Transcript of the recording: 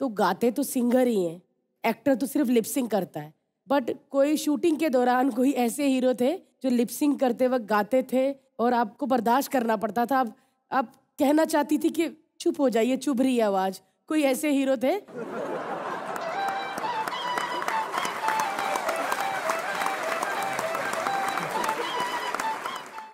तो गाते तो सिंगर ही हैं एक्टर तो सिर्फ लिपसिंग करता है बट कोई शूटिंग के दौरान कोई ऐसे हीरो थे जो लिपसिंग करते वक्त गाते थे और आपको बर्दाश्त करना पड़ता था आप आप कहना चाहती थी कि चुप हो जाइए चुभ रही आवाज़ कोई ऐसे हीरो थे